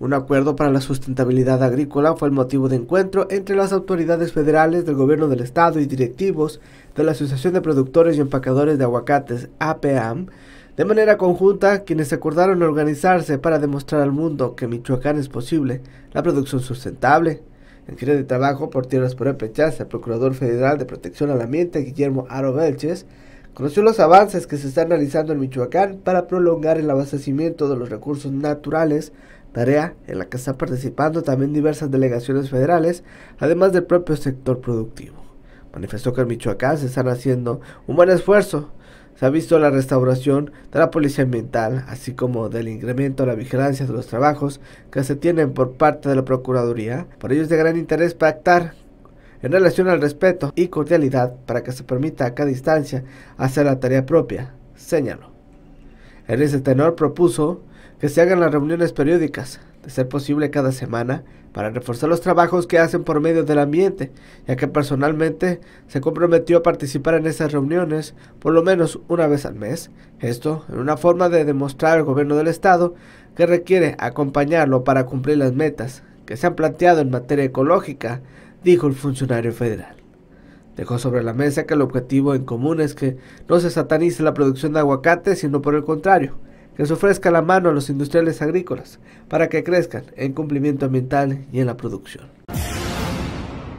Un acuerdo para la sustentabilidad agrícola fue el motivo de encuentro entre las autoridades federales del gobierno del estado y directivos de la Asociación de Productores y Empacadores de Aguacates, APAM, de manera conjunta quienes acordaron organizarse para demostrar al mundo que Michoacán es posible la producción sustentable. En gira de trabajo por tierras por Pechaz, el Procurador Federal de Protección al Ambiente, Guillermo Aro velches conoció los avances que se están realizando en Michoacán para prolongar el abastecimiento de los recursos naturales tarea en la que están participando también diversas delegaciones federales, además del propio sector productivo. Manifestó que en Michoacán se están haciendo un buen esfuerzo. Se ha visto la restauración de la policía ambiental, así como del incremento de la vigilancia de los trabajos que se tienen por parte de la Procuraduría. Por ello es de gran interés pactar en relación al respeto y cordialidad para que se permita a cada instancia hacer la tarea propia, señaló. En ese tenor propuso que se hagan las reuniones periódicas, de ser posible cada semana, para reforzar los trabajos que hacen por medio del ambiente, ya que personalmente se comprometió a participar en esas reuniones por lo menos una vez al mes, esto en una forma de demostrar al gobierno del Estado que requiere acompañarlo para cumplir las metas que se han planteado en materia ecológica, dijo el funcionario federal. Dejó sobre la mesa que el objetivo en común es que no se satanice la producción de aguacate, sino por el contrario, que se ofrezca la mano a los industriales agrícolas para que crezcan en cumplimiento ambiental y en la producción.